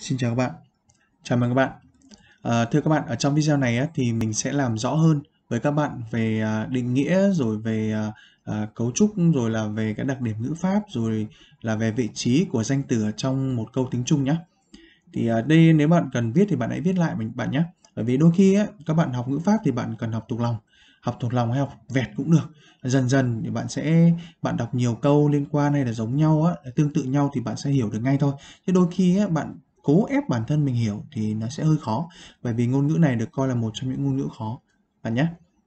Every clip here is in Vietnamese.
Xin chào các bạn. Chào mừng các bạn. À, thưa các bạn, ở trong video này thì mình sẽ làm rõ hơn với các bạn về à, định nghĩa rồi về à, à, cấu trúc rồi là về các đặc điểm ngữ pháp rồi là về vị trí của danh từ ở trong một câu tiếng Trung nhé. Thì à, đây nếu bạn cần viết thì bạn hãy viết lại mình bạn nhé. Bởi vì đôi khi các bạn học ngữ pháp thì bạn cần học thuộc lòng, học thuộc lòng hay học vẹt cũng được. Dần dần thì bạn sẽ bạn đọc nhiều câu liên quan hay là giống nhau á, tương tự nhau thì bạn sẽ hiểu được ngay thôi. Chứ đôi khi á, bạn cố ép bản thân mình hiểu thì nó sẽ hơi khó bởi vì ngôn ngữ này được coi là một trong những ngôn ngữ khó bạn nhé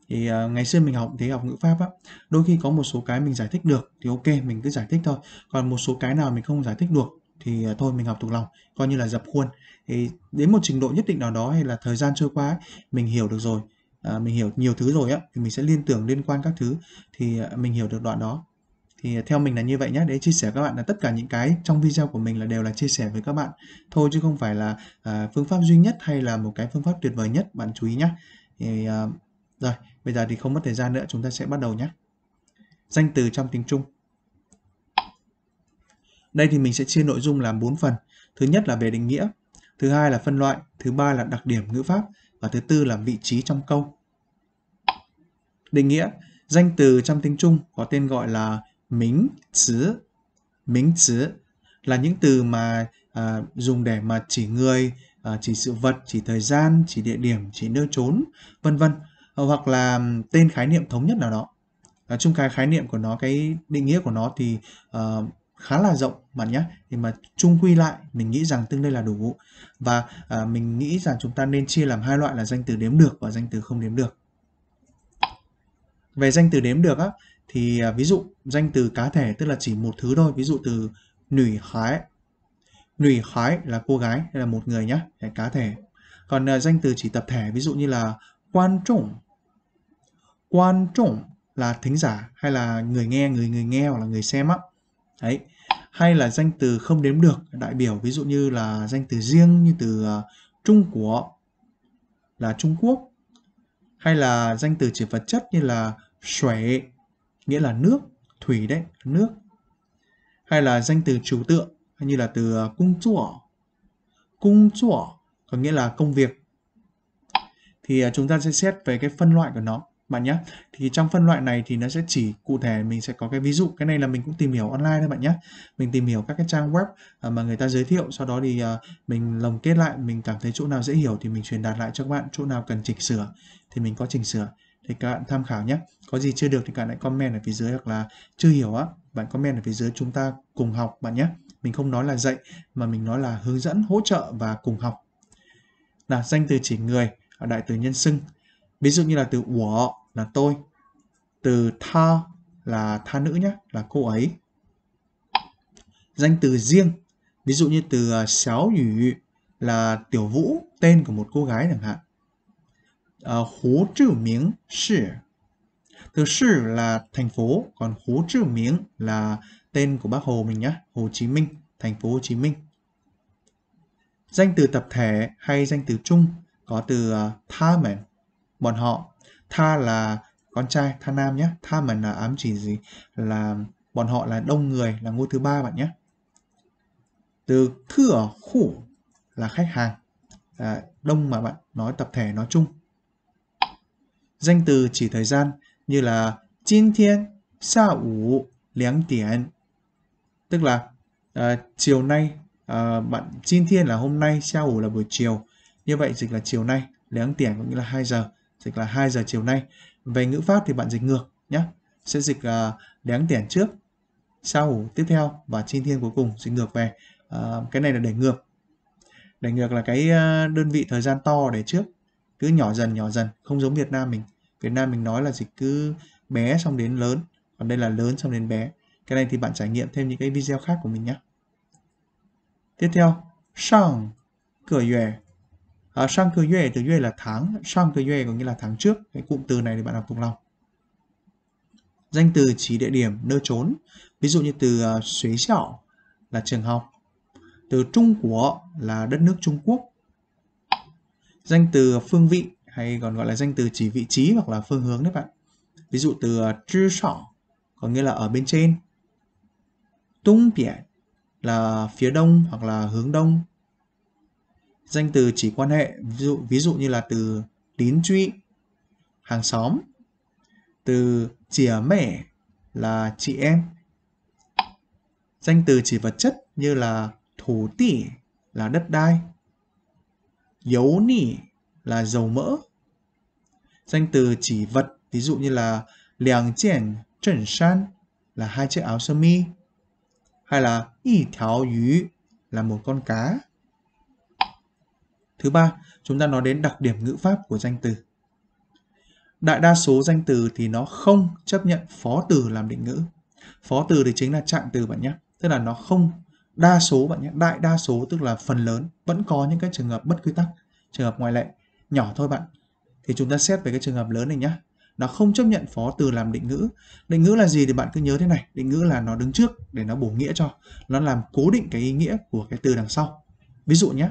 thì uh, ngày xưa mình học thế học ngữ pháp á đôi khi có một số cái mình giải thích được thì ok mình cứ giải thích thôi còn một số cái nào mình không giải thích được thì uh, thôi mình học thuộc lòng coi như là dập khuôn thì đến một trình độ nhất định nào đó hay là thời gian trôi qua ấy, mình hiểu được rồi uh, mình hiểu nhiều thứ rồi á thì mình sẽ liên tưởng liên quan các thứ thì uh, mình hiểu được đoạn đó thì theo mình là như vậy nhé để chia sẻ các bạn là tất cả những cái trong video của mình là đều là chia sẻ với các bạn thôi chứ không phải là à, phương pháp duy nhất hay là một cái phương pháp tuyệt vời nhất bạn chú ý nhé thì, à, rồi bây giờ thì không mất thời gian nữa chúng ta sẽ bắt đầu nhé danh từ trong tiếng Trung đây thì mình sẽ chia nội dung làm 4 phần thứ nhất là về định nghĩa thứ hai là phân loại thứ ba là đặc điểm ngữ pháp và thứ tư là vị trí trong câu định nghĩa danh từ trong tiếng Trung có tên gọi là là những từ mà à, dùng để mà chỉ người à, chỉ sự vật chỉ thời gian chỉ địa điểm chỉ nơi trốn vân vân hoặc là tên khái niệm thống nhất nào đó à, chung cái khái niệm của nó cái định nghĩa của nó thì à, khá là rộng bạn nhé thì mà chung quy lại mình nghĩ rằng tương đây là đủ và à, mình nghĩ rằng chúng ta nên chia làm hai loại là danh từ đếm được và danh từ không đếm được về danh từ đếm được á thì à, ví dụ danh từ cá thể tức là chỉ một thứ thôi ví dụ từ nủy hái nủy hái là cô gái hay là một người nhá nhé cá thể còn à, danh từ chỉ tập thể ví dụ như là quan trọng quan trọng là thính giả hay là người nghe người người nghe hoặc là người xem á đấy hay là danh từ không đếm được đại biểu ví dụ như là danh từ riêng như từ uh, Trung của là Trung Quốc hay là danh từ chỉ vật chất như là xuể nghĩa là nước, thủy đấy, nước. Hay là danh từ chủ tượng, hay như là từ ờ, cung chủa. Cung chủa có nghĩa là công việc. Thì ờ, chúng ta sẽ xét về cái phân loại của nó bạn nhé. Thì trong phân loại này thì nó sẽ chỉ cụ thể mình sẽ có cái ví dụ cái này là mình cũng tìm hiểu online thôi bạn nhé. Mình tìm hiểu các cái trang web ờ, mà người ta giới thiệu, sau đó thì mình lồng kết lại, mình cảm thấy chỗ nào dễ hiểu thì mình truyền đạt lại cho các bạn, chỗ nào cần chỉnh sửa thì mình có chỉnh sửa thì các bạn tham khảo nhé. Có gì chưa được thì các bạn hãy comment ở phía dưới hoặc là chưa hiểu á, bạn comment ở phía dưới chúng ta cùng học bạn nhé. Mình không nói là dạy mà mình nói là hướng dẫn, hỗ trợ và cùng học. Là danh từ chỉ người, đại từ nhân xưng. Ví dụ như là từ của là tôi, từ tha là tha nữ nhé, là cô ấy. Danh từ riêng, ví dụ như từ à, xéo nhỉ là tiểu vũ, tên của một cô gái chẳng hạn. Hồ Chí Minh, Miếng Sư. Từ Sư là thành phố, còn Hồ Chí Minh là tên của bác Hồ mình nhé, Hồ Chí Minh, thành phố Hồ Chí Minh. Danh từ tập thể hay danh từ chung có từ ờ, Tha Mẩn, bọn họ. Tha là con trai, Tha Nam nhé, Tha Mẩn là ám chỉ gì? Là bọn họ là đông người, là ngôi thứ ba bạn nhé. Từ Thừa Khủ là khách hàng, à, đông mà bạn nói tập thể nói chung Danh từ chỉ thời gian như là 今天下午两点 tức là uh, chiều nay uh, bạn 今天 là hôm nay, 下午 là buổi chiều. Như vậy dịch là chiều nay, lẻng tiền có nghĩa là 2 giờ, dịch là 2 giờ chiều nay. Về ngữ pháp thì bạn dịch ngược nhé. Sẽ dịch uh, ờ, lẻng tiền trước, sau tiếp theo và chinh thiên cuối cùng dịch ngược về. Uh, cái này là để ngược. Để ngược là cái đơn vị thời gian to để trước, cứ nhỏ dần nhỏ dần, không giống Việt Nam mình. Việt Nam mình nói là dịch cứ bé xong đến lớn còn đây là lớn xong đến bé cái này thì bạn trải nghiệm thêm những cái video khác của mình nhé tiếp theo sang cửa yue à, sang cửa yue từ yue là tháng sang cửa yue có nghĩa là tháng trước cái cụm từ này thì bạn học thuộc lòng danh từ chỉ địa điểm nơi trốn ví dụ như từ suối uh, xảo là trường học từ trung của là đất nước trung quốc danh từ phương vị hay còn gọi là danh từ chỉ vị trí hoặc là phương hướng đấy bạn. Ví dụ từ ờ, chư sỏ có nghĩa là ở bên trên. Tung biển là phía đông hoặc là hướng đông. Danh từ chỉ quan hệ, ví dụ, ví dụ như là từ tín truy, hàng xóm. Từ chìa mẻ là chị em. Danh từ chỉ vật chất như là thủ tỷ là đất đai. Dấu nỉ là dầu mỡ. Danh từ chỉ vật, ví dụ như là liàng chèn trần san là hai chiếc áo sơ mi, hay là y tháo yú là một con cá. Thứ ba, chúng ta nói đến đặc điểm ngữ pháp của danh từ. Đại đa số danh từ thì nó không chấp nhận phó từ làm định ngữ. Phó từ thì chính là trạng từ bạn nhé. Tức là nó không đa số bạn nhé, đại đa số tức là phần lớn vẫn có những cái trường hợp bất quy tắc, trường hợp ngoại lệ nhỏ thôi bạn. Thì chúng ta xét về cái trường hợp lớn này nhé. Nó không chấp nhận phó từ làm định ngữ. Định ngữ là gì thì bạn cứ nhớ thế này. Định ngữ là nó đứng trước để nó bổ nghĩa cho. Nó làm cố định cái ý nghĩa của cái từ đằng sau. Ví dụ nhé.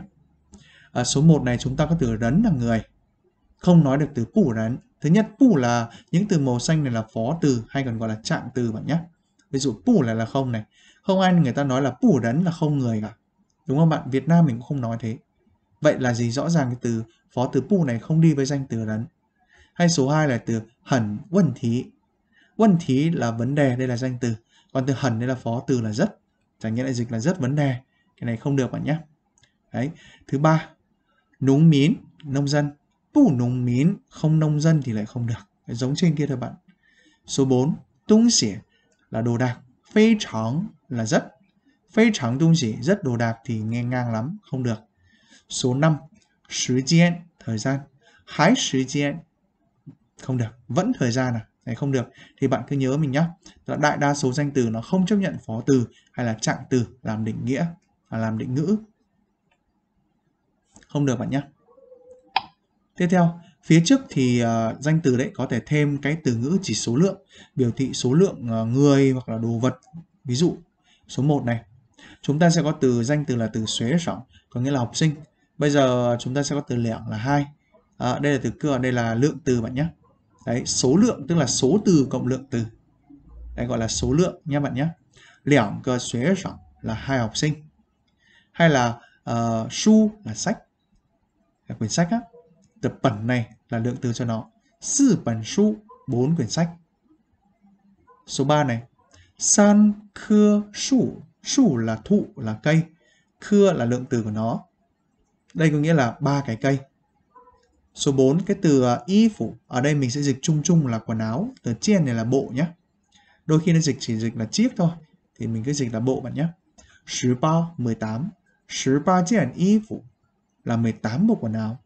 À, số 1 này chúng ta có từ rấn là người. Không nói được từ phủ rấn. Thứ nhất, phủ là những từ màu xanh này là phó từ hay còn gọi là trạng từ bạn nhé. Ví dụ phủ là là không này. Không ai người ta nói là phủ rấn là không người cả. Đúng không bạn? Việt Nam mình cũng không nói thế. Vậy là gì rõ ràng cái từ phó từ pu này không đi với danh từ lấn. Hay số 2 là từ hẳn vấn thí. Vấn thí là vấn đề, đây là danh từ. Còn từ hẳn đây là phó từ là rất. Chẳng nghĩa lại dịch là rất vấn đề. Cái này không được bạn nhé. Đấy. Thứ ba, núng mín, nông dân. Pu núng mín, không nông dân thì lại không được. giống trên kia thôi bạn. Số 4, tung xỉa là đồ đạc. Phê trắng là rất. Phê trắng tung xỉa, rất đồ đạc thì nghe ngang lắm, không được. Số 5, thời gian, thời gian. Hái thời gian. Không được, vẫn thời gian à? này không được. Thì bạn cứ nhớ mình nhá. Là đại đa số danh từ nó không chấp nhận phó từ hay là trạng từ làm định nghĩa, là làm định ngữ. Không được bạn nhá. Tiếp theo, phía trước thì uh, danh từ đấy có thể thêm cái từ ngữ chỉ số lượng, biểu thị số lượng uh, người hoặc là đồ vật. Ví dụ, số 1 này, chúng ta sẽ có từ danh từ là từ xuế sẵn, có nghĩa là học sinh bây giờ chúng ta sẽ có từ lẻo là hai à, đây là từ cưa đây là lượng từ bạn nhé đấy số lượng tức là số từ cộng lượng từ đây gọi là số lượng nhé bạn nhé lẻo cơ xuế sẵn là hai học sinh hay là uh, su là sách là quyển sách á từ bẩn này là lượng từ cho nó sư bẩn su bốn quyển sách số 3 này san khưa su su là thụ là cây khưa là lượng từ của nó đây có nghĩa là ba cái cây. Số 4, cái từ à, y phủ. Ở đây mình sẽ dịch chung chung là quần áo. Từ chiên này là bộ nhé. Đôi khi nó dịch chỉ dịch là chiếc thôi. Thì mình cứ dịch là bộ bạn nhé. ba mười tám 18. ba chiên y phủ là 18 bộ quần áo.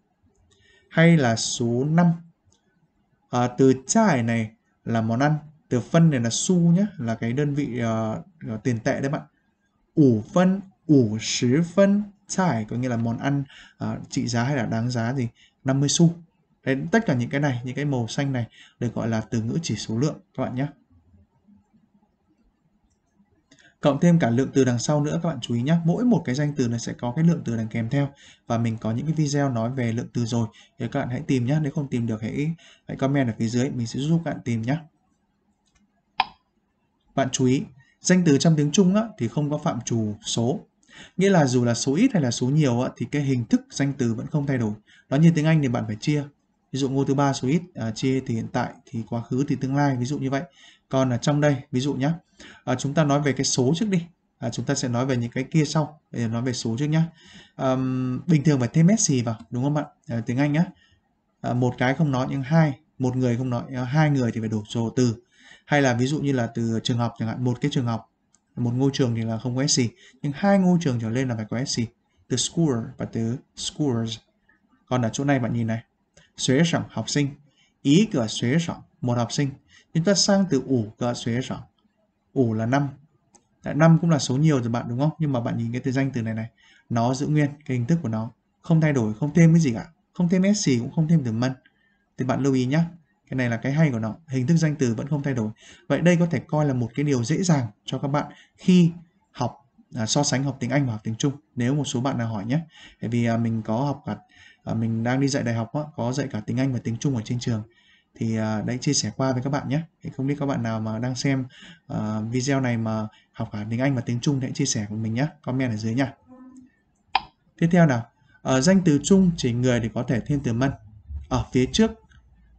Hay là số 5. À, từ chai này là món ăn. Từ phân này là xu nhé. Là cái đơn vị uh, tiền tệ đấy bạn. Ủ phân, ủ sứ phân, giải có nghĩa là món ăn uh, trị giá hay là đáng giá gì 50 xu Đấy, tất cả những cái này những cái màu xanh này được gọi là từ ngữ chỉ số lượng các bạn nhé cộng thêm cả lượng từ đằng sau nữa các bạn chú ý nhé mỗi một cái danh từ này sẽ có cái lượng từ đằng kèm theo và mình có những cái video nói về lượng từ rồi thì các bạn hãy tìm nhé nếu không tìm được hãy hãy comment ở phía dưới mình sẽ giúp các bạn tìm nhé bạn chú ý danh từ trong tiếng Trung á, thì không có phạm trù số Nghĩa là dù là số ít hay là số nhiều thì cái hình thức danh từ vẫn không thay đổi. Đó như tiếng Anh thì bạn phải chia. Ví dụ ngôi thứ ba số ít à, chia thì hiện tại thì quá khứ thì tương lai ví dụ như vậy. Còn ở trong đây ví dụ nhé, à, chúng ta nói về cái số trước đi. À, chúng ta sẽ nói về những cái kia sau để nói về số trước nhá. À, bình thường phải thêm Messi vào đúng không bạn? À, tiếng Anh nhé. À, một cái không nói nhưng hai một người không nói à, hai người thì phải đổ số từ hay là ví dụ như là từ trường học chẳng hạn một cái trường học một ngôi trường thì là không có SC nhưng hai ngôi trường trở lên là phải có SC từ school và từ schools còn ở chỗ này bạn nhìn này xuế sẵn học sinh ý cửa xuế sẵn một học sinh chúng ta sang từ ủ cửa xuế sẵn ủ là năm tại năm cũng là số nhiều rồi bạn đúng không nhưng mà bạn nhìn cái từ danh từ này này nó giữ nguyên cái hình thức của nó không thay đổi không thêm cái gì cả không thêm sc cũng không thêm từ mân thì bạn lưu ý nhé cái này là cái hay của nó, hình thức danh từ vẫn không thay đổi. Vậy đây có thể coi là một cái điều dễ dàng cho các bạn khi học à, so sánh học tiếng Anh và học tiếng Trung. Nếu một số bạn nào hỏi nhé, bởi vì à, mình có học cả, à, mình đang đi dạy đại học á, có dạy cả tiếng Anh và tiếng Trung ở trên trường. Thì à, đấy chia sẻ qua với các bạn nhé. Thì không biết các bạn nào mà đang xem à, video này mà học cả tiếng Anh và tiếng Trung thì hãy chia sẻ của mình nhé, comment ở dưới nha. Tiếp theo nào, ở ờ, danh từ chung chỉ người thì có thể thêm từ mân ở phía trước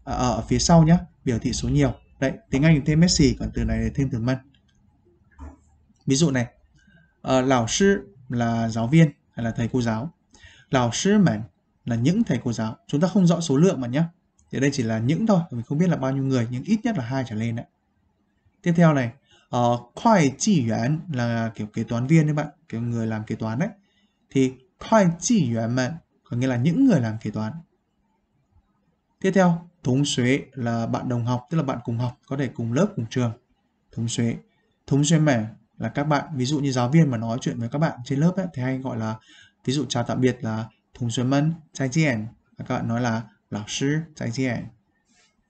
Ờ, ờ, ở phía sau nhé biểu thị số nhiều đấy tiếng anh thêm Messi còn từ này thêm từ mân ví dụ này à, lão sư là giáo viên hay là thầy cô giáo lão sư mẩn là những thầy cô giáo chúng ta không rõ số lượng mà nhé thì đây chỉ là những thôi mình không biết là bao nhiêu người nhưng ít nhất là hai trở lên đấy tiếp theo này khoai chi yuan là kiểu kế toán viên đấy bạn kiểu người làm kế toán đấy thì khoai chi yuan mận có nghĩa là những người làm kế toán tiếp theo thống xuế là bạn đồng học tức là bạn cùng học có thể cùng lớp cùng trường thống xuế thống xuế mẻ là các bạn ví dụ như giáo viên mà nói chuyện với các bạn trên lớp ấy, thì hay gọi là ví dụ chào tạm biệt là thống xuế mân trái diện các bạn nói là lão sư trái diện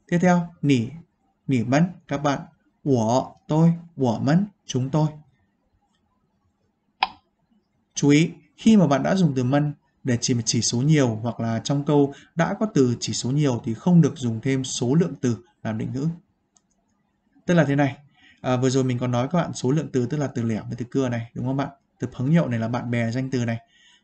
tiếp theo nỉ nỉ mân các bạn của tôi của mân chúng tôi chú ý khi mà bạn đã dùng từ mân để chỉ một chỉ số nhiều hoặc là trong câu đã có từ chỉ số nhiều thì không được dùng thêm số lượng từ làm định ngữ. Tức là thế này, à, vừa rồi mình có nói các bạn số lượng từ tức là từ lẻ với từ cưa này đúng không bạn? Từ phấn nhậu này là bạn bè danh từ này.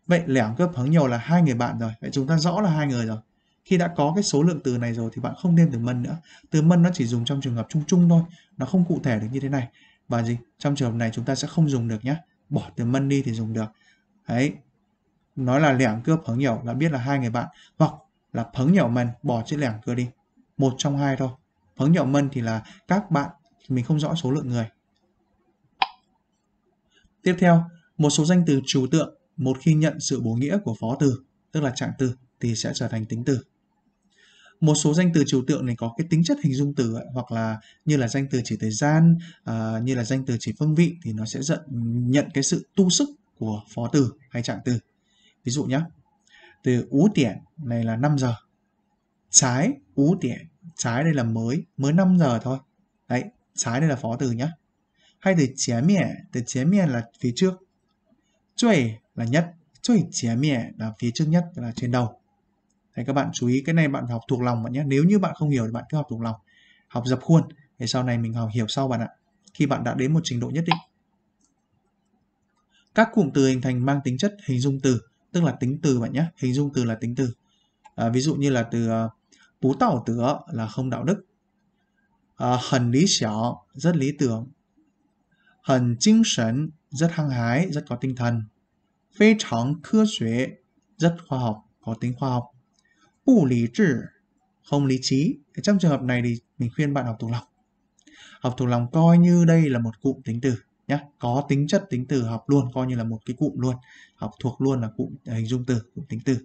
Vậy lẻ cướp phấn nhậu là hai người bạn rồi, vậy chúng ta rõ là hai người rồi. Khi đã có cái số lượng từ này rồi thì bạn không thêm từ mân nữa. Từ mân nó chỉ dùng trong trường hợp chung chung thôi, nó không cụ thể được như thế này. Và gì? Trong trường hợp này chúng ta sẽ không dùng được nhé. Bỏ từ mân đi thì dùng được. Đấy, nói là lẻng cưa phấn nhậu là biết là hai người bạn hoặc là phấn nhậu mình bỏ chữ lẻng cưa đi một trong hai thôi phấn nhậu mình thì là các bạn mình không rõ số lượng người tiếp theo một số danh từ trừu tượng một khi nhận sự bổ nghĩa của phó từ tức là trạng từ thì sẽ trở thành tính từ một số danh từ trừu tượng này có cái tính chất hình dung từ ấy, hoặc là như là danh từ chỉ thời gian uh, như là danh từ chỉ phương vị thì nó sẽ dẫn, nhận cái sự tu sức của phó từ hay trạng từ Ví dụ nhé, từ ú tiện này là 5 giờ. Trái ú tiện, trái đây là mới, mới 5 giờ thôi. Đấy, trái đây là phó từ nhé. Hay từ chế miệng, từ chế miệng là phía trước. Chuy là nhất, chuy chế miệng là phía trước nhất, là trên đầu. Đấy, các bạn chú ý cái này bạn học thuộc lòng bạn nhé. Nếu như bạn không hiểu thì bạn cứ học thuộc lòng, học dập khuôn. Để sau này mình học hiểu sau bạn ạ. Khi bạn đã đến một trình độ nhất định. Các cụm từ hình thành mang tính chất hình dung từ tức là tính từ bạn nhé hình dung từ là tính từ à, ví dụ như là từ à, bú tảo tử là không đạo đức à, hần lý xảo rất lý tưởng hần tinh thần rất hăng hái rất có tinh thần phi trắng khưa xuế rất khoa học có tính khoa học bù lý trừ không lý trí trong trường hợp này thì mình khuyên bạn học thuộc lòng học thuộc lòng coi như đây là một cụm tính từ nhé có tính chất tính từ học luôn coi như là một cái cụm luôn học thuộc luôn là cụm à, hình dung từ cụm tính từ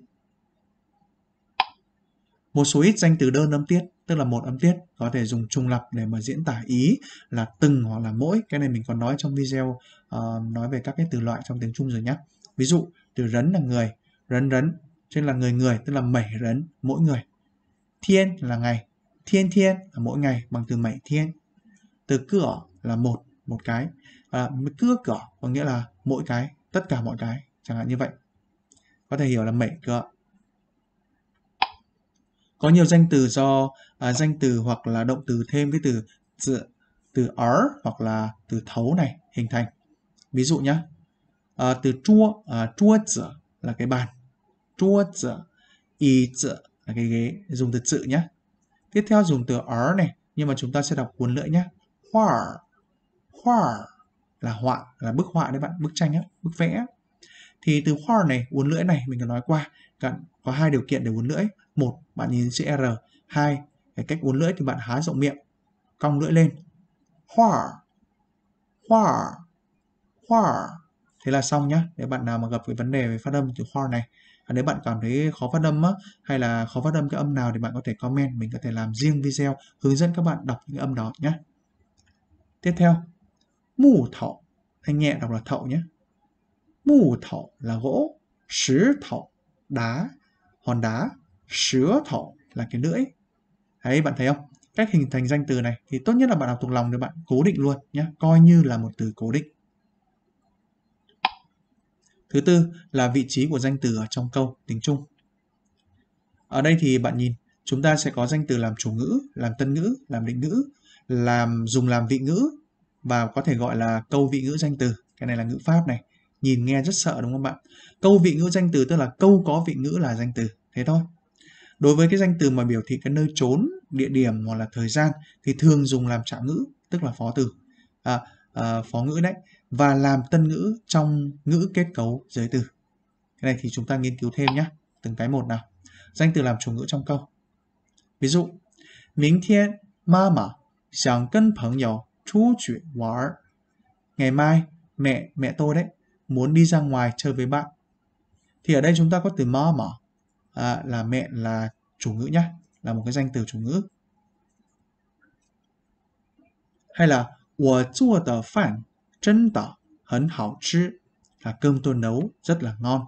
một số ít danh từ đơn âm tiết tức là một âm tiết có thể dùng trùng lập để mà diễn tả ý là từng hoặc là mỗi cái này mình còn nói trong video uh, nói về các cái từ loại trong tiếng trung rồi nhé ví dụ từ rấn là người rấn rấn trên là người người tức là mẩy rấn mỗi người thiên là ngày thiên thiên là mỗi ngày bằng từ mẩy thiên từ cửa là một một cái à, cưa cỏ có nghĩa là mỗi cái tất cả mọi cái chẳng hạn như vậy có thể hiểu là mẻ cửa có nhiều danh từ do à, danh từ hoặc là động từ thêm cái từ từ, từ ở hoặc là từ thấu này hình thành ví dụ nhé à, ờ, từ chua à, chua chữa là cái bàn chua chữa y chữa là cái ghế dùng từ chữ nhé tiếp theo dùng từ r này nhưng mà chúng ta sẽ đọc cuốn lưỡi nhé hoa hoa là họa là bức họa đấy bạn bức tranh á bức vẽ thì từ for này uốn lưỡi này mình có nói qua có hai điều kiện để uốn lưỡi một bạn nhìn chữ r hai cái cách uốn lưỡi thì bạn há rộng miệng cong lưỡi lên hoa hoa hoa thế là xong nhá nếu bạn nào mà gặp cái vấn đề về phát âm từ hoa này và nếu bạn cảm thấy khó phát âm á, hay là khó phát âm cái âm nào thì bạn có thể comment mình có thể làm riêng video hướng dẫn các bạn đọc những âm đó nhé tiếp theo Mù thọ, anh nhẹ đọc là thọ nhé. Mù thọ là gỗ, sứ thọ, đá, hòn đá, sứa thọ là cái lưỡi. Đấy, bạn thấy không? Cách hình thành danh từ này thì tốt nhất là bạn đọc thuộc lòng để bạn cố định luôn nhé. Coi như là một từ cố định. Thứ tư là vị trí của danh từ ở trong câu tính chung. Ở đây thì bạn nhìn, chúng ta sẽ có danh từ làm chủ ngữ, làm tân ngữ, làm định ngữ, làm dùng làm vị ngữ và có thể gọi là câu vị ngữ danh từ cái này là ngữ pháp này nhìn nghe rất sợ đúng không bạn câu vị ngữ danh từ tức là câu có vị ngữ là danh từ thế thôi đối với cái danh từ mà biểu thị cái nơi trốn địa điểm hoặc là thời gian thì thường dùng làm trạng ngữ tức là phó từ à, à, phó ngữ đấy và làm tân ngữ trong ngữ kết cấu giới từ cái này thì chúng ta nghiên cứu thêm nhé từng cái một nào danh từ làm chủ ngữ trong câu ví dụ 明天妈妈想跟朋友出去玩儿。Ngày mai, mẹ, mẹ tôi đấy, muốn đi ra ngoài chơi với bạn. Thì ở đây chúng ta có từ mom à, là mẹ là chủ ngữ nhé, là một cái danh từ chủ ngữ. Hay là là cơm tôi nấu rất là ngon.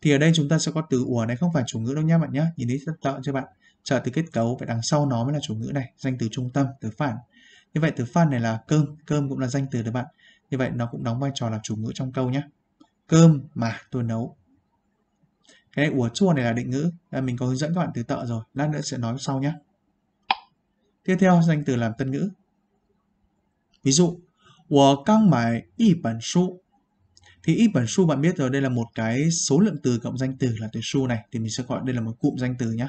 Thì ở đây chúng ta sẽ có từ ủa này không phải chủ ngữ đâu nha bạn nhé. Nhìn thấy trợ chưa bạn? Trợ từ kết cấu, vậy đằng sau nó mới là chủ ngữ này, danh từ trung tâm, từ phản như vậy từ fan này là cơm cơm cũng là danh từ đấy bạn như vậy nó cũng đóng vai trò là chủ ngữ trong câu nhé cơm mà tôi nấu cái này ủa chua này là định ngữ à, mình có hướng dẫn các bạn từ tợ rồi lát nữa sẽ nói sau nhé tiếp theo danh từ làm tân ngữ ví dụ căng mải y bản 我刚买一本书 thì y bản su bạn biết rồi đây là một cái số lượng từ cộng danh từ là từ su này thì mình sẽ gọi đây là một cụm danh từ nhé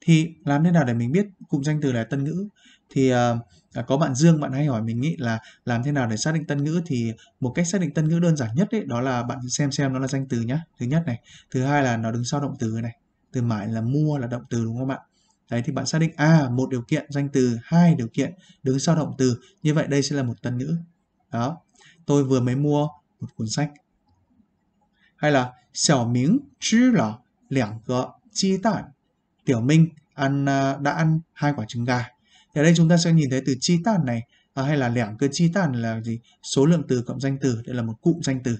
thì làm thế nào để mình biết cụm danh từ là tân ngữ thì uh, có bạn Dương bạn hay hỏi mình nghĩ là làm thế nào để xác định tân ngữ thì một cách xác định tân ngữ đơn giản nhất ấy, đó là bạn xem xem nó là danh từ nhá thứ nhất này thứ hai là nó đứng sau động từ này từ mãi là mua là động từ đúng không bạn đấy thì bạn xác định a à, một điều kiện danh từ hai điều kiện đứng sau động từ như vậy đây sẽ là một tân ngữ đó tôi vừa mới mua một cuốn sách hay là xiao miếng chứ là lẻng gỡ chi tản Tiểu Minh ăn à, đã ăn hai quả trứng gà. Thì ở đây chúng ta sẽ nhìn thấy từ chi tản này à, hay là lẻng cơ chi tản là gì? Số lượng từ cộng danh từ, đây là một cụm danh từ.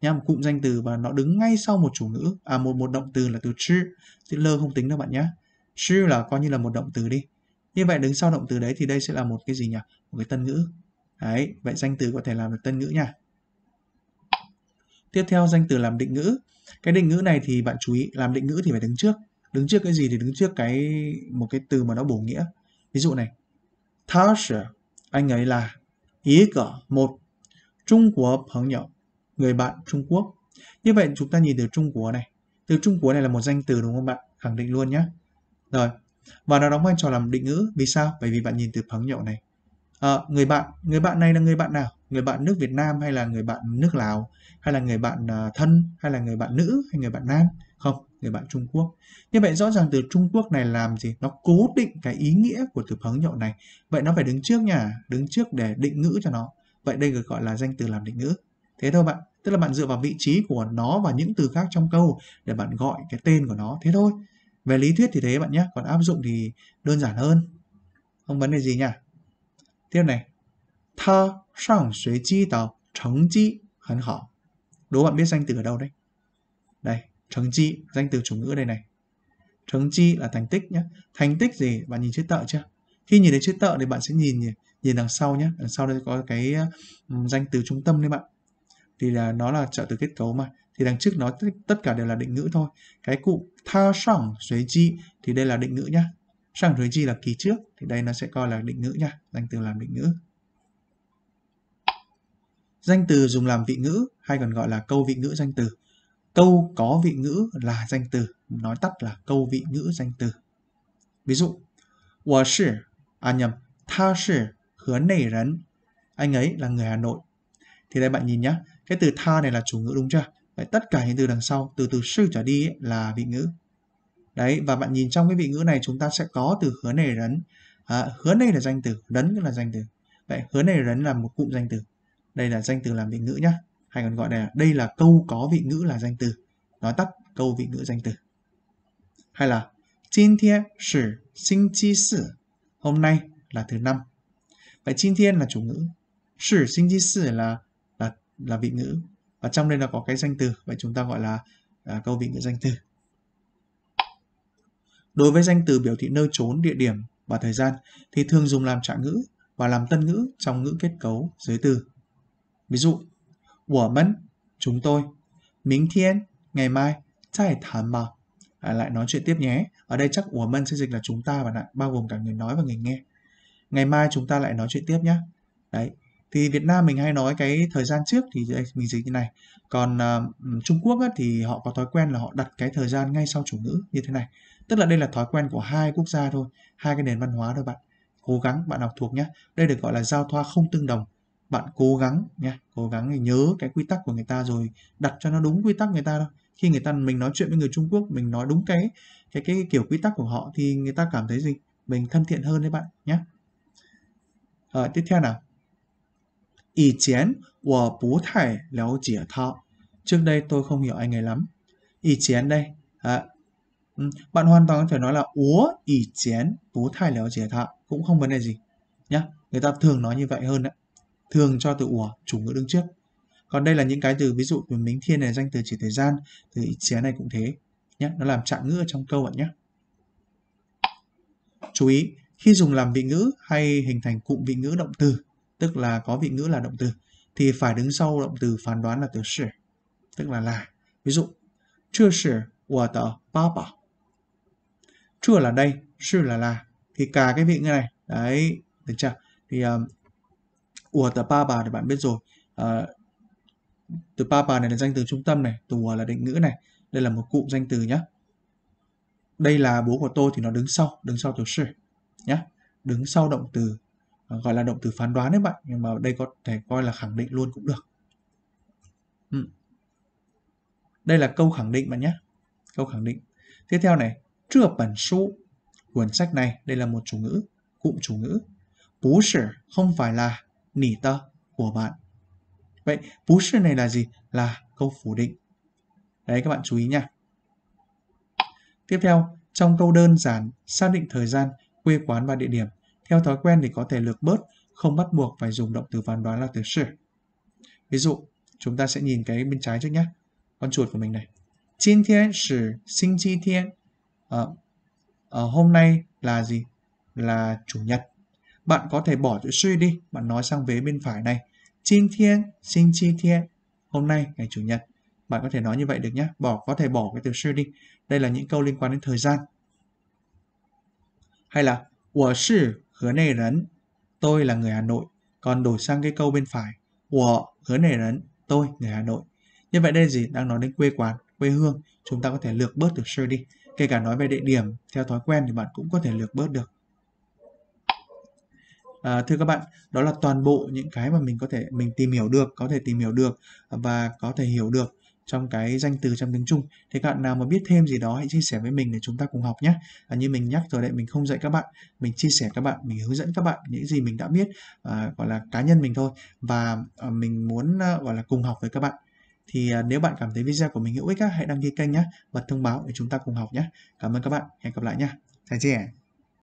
Nhá, một cụm danh từ và nó đứng ngay sau một chủ ngữ, à một một động từ là từ chữ, chữ lơ không tính đâu bạn nhé. Chữ là coi như là một động từ đi. Như vậy đứng sau động từ đấy thì đây sẽ là một cái gì nhỉ? Một cái tân ngữ. Đấy, vậy danh từ có thể làm được tân ngữ nha. Tiếp theo danh từ làm định ngữ. Cái định ngữ này thì bạn chú ý làm định ngữ thì phải đứng trước đứng trước cái gì thì đứng trước cái một cái từ mà nó bổ nghĩa ví dụ này Tao anh ấy là ý cỡ một Trung Quốc 朋友, người bạn Trung Quốc. Như vậy chúng ta nhìn từ Trung Quốc này. Từ Trung Quốc này là một danh từ đúng không bạn? Khẳng định luôn nhé. Rồi. Và nó đóng vai trò làm định ngữ. Vì sao? Bởi vì bạn nhìn từ phẳng nhậu này. À, người bạn, người bạn này là người bạn nào? Người bạn nước Việt Nam hay là người bạn nước Lào? Hay là người bạn à, thân? Hay là người bạn nữ? Hay người bạn nam? Không, người bạn Trung Quốc. Như vậy rõ ràng từ Trung Quốc này làm gì? Nó cố định cái ý nghĩa của từ phóng nhậu này. Vậy nó phải đứng trước nhà, đứng trước để định ngữ cho nó. Vậy đây được gọi là danh từ làm định ngữ. Thế thôi bạn, tức là bạn dựa vào vị trí của nó và những từ khác trong câu để bạn gọi cái tên của nó. Thế thôi. Về lý thuyết thì thế bạn nhé, còn áp dụng thì đơn giản hơn. Không vấn đề gì nha. Tiếp này. Tha sang suy chi tạo, thành chi hẳn hảo. Đố bạn biết danh từ ở đâu đấy? Đây, chi danh từ chủ ngữ đây này thành chi là thành tích nhé thành tích gì bạn nhìn chữ tợ chưa khi nhìn thấy chữ tợ thì bạn sẽ nhìn nhìn đằng sau nhé đằng sau đây có cái danh từ trung tâm đấy bạn thì là nó là trợ từ kết cấu mà thì đằng trước nó tất cả đều là định ngữ thôi cái cụ tha sẵn suy chi thì đây là định ngữ nhá sẵn suy chi là kỳ trước thì đây nó sẽ coi là định ngữ nhá danh từ làm định ngữ danh từ dùng làm vị ngữ hay còn gọi là câu vị ngữ danh từ câu có vị ngữ là danh từ nói tắt là câu vị ngữ danh từ ví dụ 我是 à nhầm 他是 hứa nảy rắn anh ấy là người Hà Nội thì đây bạn nhìn nhá, cái từ tha này là chủ ngữ đúng chưa vậy tất cả những từ đằng sau từ từ sư trở đi ấy, là vị ngữ đấy và bạn nhìn trong cái vị ngữ này chúng ta sẽ có từ hứa nảy rắn à, hứa này là danh từ rắn là danh từ vậy hứa nảy rắn là một cụm danh từ đây là danh từ làm vị ngữ nhá hay còn gọi là đây là câu có vị ngữ là danh từ nói tắt câu vị ngữ danh từ hay là Jin thiên sử sinh chi sử hôm nay là thứ năm vậy Jin thiên là chủ ngữ sử sinh chi sử là là là vị ngữ và trong đây là có cái danh từ vậy chúng ta gọi là à, câu vị ngữ danh từ đối với danh từ biểu thị nơi trốn địa điểm và thời gian thì thường dùng làm trạng ngữ và làm tân ngữ trong ngữ kết cấu giới từ ví dụ 我们 chúng tôi. Miếng thiên ngày mai. Tại thảm mà. À, lại nói chuyện tiếp nhé. Ở đây chắc của mân sẽ dịch là chúng ta bạn ạ, bao gồm cả người nói và người nghe. Ngày mai chúng ta lại nói chuyện tiếp nhé. Đấy. Thì Việt Nam mình hay nói cái thời gian trước thì mình dịch như này. Còn uh, Trung Quốc á, thì họ có thói quen là họ đặt cái thời gian ngay sau chủ ngữ như thế này. Tức là đây là thói quen của hai quốc gia thôi, hai cái nền văn hóa thôi bạn. Cố gắng bạn học thuộc nhé. Đây được gọi là giao thoa không tương đồng bạn cố gắng nha cố gắng để nhớ cái quy tắc của người ta rồi đặt cho nó đúng quy tắc người ta thôi khi người ta mình nói chuyện với người Trung Quốc mình nói đúng cái cái cái kiểu quy tắc của họ thì người ta cảm thấy gì mình thân thiện hơn đấy bạn nhé à, ờ, tiếp theo nào ý chén của bố thầy léo chỉa thọ trước đây tôi không hiểu anh ấy lắm ý chén đây à, ừ, bạn hoàn toàn có thể nói là úa ý chén bố thầy léo chỉa thọ cũng không vấn đề gì nhé người ta thường nói như vậy hơn đấy thường cho từ ủa chủ ngữ đứng trước còn đây là những cái từ ví dụ của mính thiên này danh từ chỉ thời gian từ ít xé này cũng thế nhé nó làm trạng ngữ ở trong câu bạn nhé chú ý khi dùng làm vị ngữ hay hình thành cụm vị ngữ động từ tức là có vị ngữ là động từ thì phải đứng sau động từ phán đoán là từ sửa tức là là ví dụ chưa sửa của tờ ba bảo chưa là đây sư là là thì cả cái vị ngữ này đấy được chưa thì um, ủa từ ba bà thì bạn biết rồi à, từ ba bà này là danh từ trung tâm này từ là định ngữ này đây là một cụm danh từ nhé đây là bố của tôi thì nó đứng sau đứng sau từ sư nhé đứng sau động từ ờ, gọi là động từ phán đoán đấy bạn nhưng mà đây có thể coi là khẳng định luôn cũng được ừ. đây là câu khẳng định bạn nhé câu khẳng định tiếp theo này chưa bản su cuốn sách này đây là một chủ ngữ cụm chủ ngữ bố sửa không phải là nỉ tơ của bạn. Vậy bú này là gì? Là câu phủ định. Đấy các bạn chú ý nha. Tiếp theo, trong câu đơn giản xác định thời gian, quê quán và địa điểm, theo thói quen thì có thể lược bớt, không bắt buộc phải dùng động từ phán đoán là từ sự. Ví dụ, chúng ta sẽ nhìn cái bên trái trước nhé. Con chuột của mình này. Jin thiên sử sinh chi thiên. À, hôm nay là gì? Là chủ nhật. Bạn có thể bỏ chữ suy đi, bạn nói sang vế bên phải này. Jin thiên, xin chi thiên. Hôm nay, ngày Chủ nhật. Bạn có thể nói như vậy được nhé. Bỏ, có thể bỏ cái từ suy đi. Đây là những câu liên quan đến thời gian. Hay là, 我是河内人. Tôi là người Hà Nội. Còn đổi sang cái câu bên phải. 我河内人. Tôi, người Hà Nội. Như vậy đây gì? Đang nói đến quê quán, quê hương. Chúng ta có thể lược bớt từ suy đi. Kể cả nói về địa điểm, theo thói quen thì bạn cũng có thể lược bớt được à, thưa các bạn đó là toàn bộ những cái mà mình có thể mình tìm hiểu được có thể tìm hiểu được và có thể hiểu được trong cái danh từ trong tiếng Trung. Thế các bạn nào mà biết thêm gì đó hãy chia sẻ với mình để chúng ta cùng học nhé. À, như mình nhắc rồi đấy, mình không dạy các bạn, mình chia sẻ các bạn, mình hướng dẫn các bạn những gì mình đã biết, à, gọi là cá nhân mình thôi và à, mình muốn à, gọi là cùng học với các bạn. Thì à, nếu bạn cảm thấy video của mình hữu ích á, hãy đăng ký kênh nhé, bật thông báo để chúng ta cùng học nhé. Cảm ơn các bạn, hẹn gặp lại nhé. Chào chị.